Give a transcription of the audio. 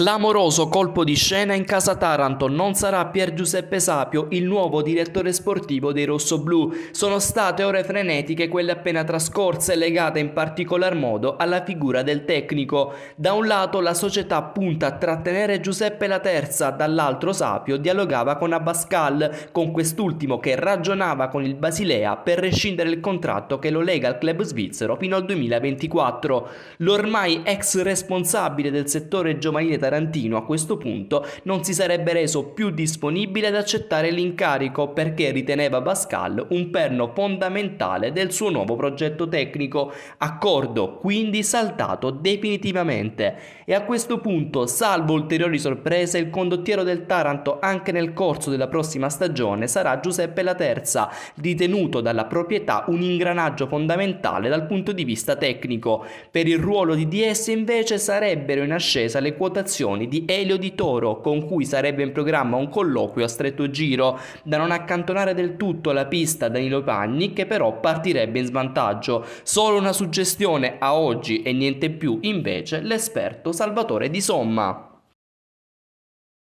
Clamoroso colpo di scena in casa Taranto, non sarà Pier Giuseppe Sapio il nuovo direttore sportivo dei rossoblù. Sono state ore frenetiche quelle appena trascorse legate in particolar modo alla figura del tecnico. Da un lato la società punta a trattenere Giuseppe la terza, dall'altro Sapio dialogava con Abascal, con quest'ultimo che ragionava con il Basilea per rescindere il contratto che lo lega al club svizzero fino al 2024. L'ormai ex responsabile del settore giovanile Tarantino a questo punto non si sarebbe reso più disponibile ad accettare l'incarico perché riteneva Pascal un perno fondamentale del suo nuovo progetto tecnico, accordo quindi saltato definitivamente. E a questo punto, salvo ulteriori sorprese, il condottiero del Taranto anche nel corso della prossima stagione sarà Giuseppe La Terza, ritenuto dalla proprietà un ingranaggio fondamentale dal punto di vista tecnico. Per il ruolo di DS invece sarebbero in ascesa le quotazioni dichiarazioni di Elio Di Toro, con cui sarebbe in programma un colloquio a stretto giro, da non accantonare del tutto la pista Danilo Pagni, che però partirebbe in svantaggio. Solo una suggestione a oggi e niente più, invece, l'esperto Salvatore Di Somma.